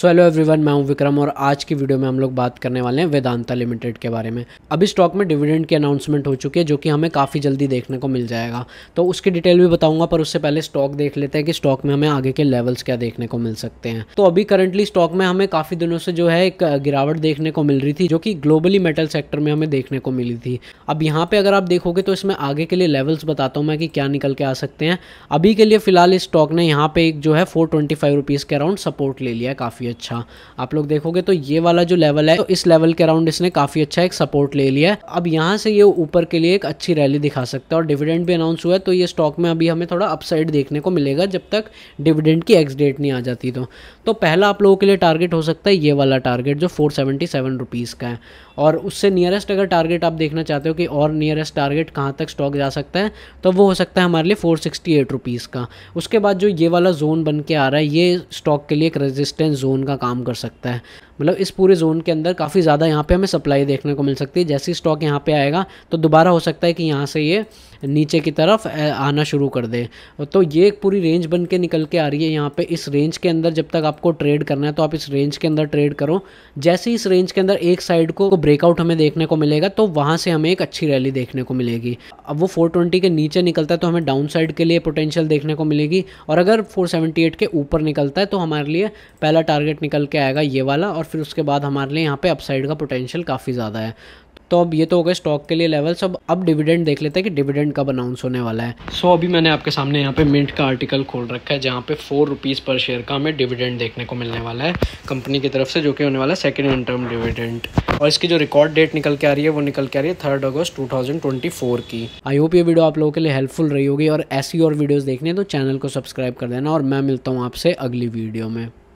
so hello everyone मैं हूं विक्रम और आज की वीडियो में हम लोग बात करने वाले हैं वेदांता लिमिटेड के बारे में अभी स्टॉक में डिविडेंड की अनाउंसमेंट हो चुकी है जो कि हमें काफ़ी जल्दी देखने को मिल जाएगा तो उसकी डिटेल भी बताऊंगा पर उससे पहले स्टॉक देख लेते हैं कि स्टॉक में हमें आगे के लेवल्स क्या देखने को मिल सकते हैं तो अभी करंटली स्टॉक में हमें काफ़ी दिनों से जो है एक गिरावट देखने को मिल रही थी जो कि ग्लोबली मेटल सेक्टर में हमें देखने को मिली थी अब यहाँ पर अगर आप देखोगे तो इसमें आगे के लिए लेवल्स बताता हूँ मैं कि क्या निकल के आ सकते हैं अभी के लिए फिलहाल इस स्टॉक ने यहाँ पर एक जो है फोर ट्वेंटी के अराउंड सपोर्ट ले लिया है काफ़ी काफ़ी अच्छा आप लोग देखोगे तो ये वाला जो लेवल है तो इस लेवल के अराउंड इसने काफ़ी अच्छा एक सपोर्ट ले लिया है अब यहाँ से ये ऊपर के लिए एक अच्छी रैली दिखा सकता है और डिविडेंड भी अनाउंस हुआ है तो ये स्टॉक में अभी हमें थोड़ा अपसाइड देखने को मिलेगा जब तक डिविडेंड की एक्स डेट नहीं आ जाती तो तो पहला आप लोगों के लिए टारगेट हो सकता है ये वाला टारगेट जो फोर सेवेंटी सेवन रुपीज़ का है और उससे नियरेस्ट अगर टारगेट आप देखना चाहते हो कि और नियरेस्ट टारगेट कहाँ तक स्टॉक जा सकता है तो वो हो सकता है हमारे लिए फोर सिक्सटी एट रुपीज़ का उसके बाद जो ये वाला जोन बन के आ रहा है ये स्टॉक के लिए एक रेजिस्टेंस जोन ज़ोन का काम कर सकता है मतलब इस पूरे जोन के अंदर काफ़ी ज़्यादा यहाँ पे हमें सप्लाई देखने को मिल सकती है जैसे स्टॉक यहाँ पे आएगा तो दोबारा हो सकता है कि यहाँ से ये नीचे की तरफ आना शुरू कर दे तो ये एक पूरी रेंज बन के निकल के आ रही है यहाँ पे इस रेंज के अंदर जब तक आपको ट्रेड करना है तो आप इस रेंज के अंदर ट्रेड करो जैसे इस रेंज के अंदर एक साइड को ब्रेकआउट हमें देखने को मिलेगा तो वहाँ से हमें एक अच्छी रैली देखने को मिलेगी अब वो 420 के नीचे निकलता है तो हमें डाउन साइड के लिए पोटेंशियल देखने को मिलेगी और अगर फोर के ऊपर निकलता है तो हमारे लिए पहला टारगेट निकल के आएगा ये वाला और फिर उसके बाद हमारे लिए यहाँ पे अपसाइड का पोटेंशियल काफ़ी ज़्यादा है तो अब ये तो हो गए स्टॉक के लिए लेवल्स अब अब डिविडेंड देख लेते हैं कि डिविडेंड पेमेंट कब अनाउंस होने वाला है सो so, अभी मैंने आपके सामने यहाँ पे मिंट का आर्टिकल खोल रखा है जहाँ पे फोर रुपीज़ पर शेयर का हमें डिविडेंड देखने को मिलने वाला है कंपनी की तरफ से जो कि होने वाला है सेकेंड इन टर्म डिविडेंड और इसकी जो रिकॉर्ड डेट निकल के आ रही है वो निकल के आ रही है थर्ड अगस्त टू की आई होप ये वीडियो आप लोगों के लिए हेल्पफुल रही होगी और ऐसी और वीडियोज़ देखने तो चैनल को सब्सक्राइब कर देना और मैं मिलता हूँ आपसे अगली वीडियो में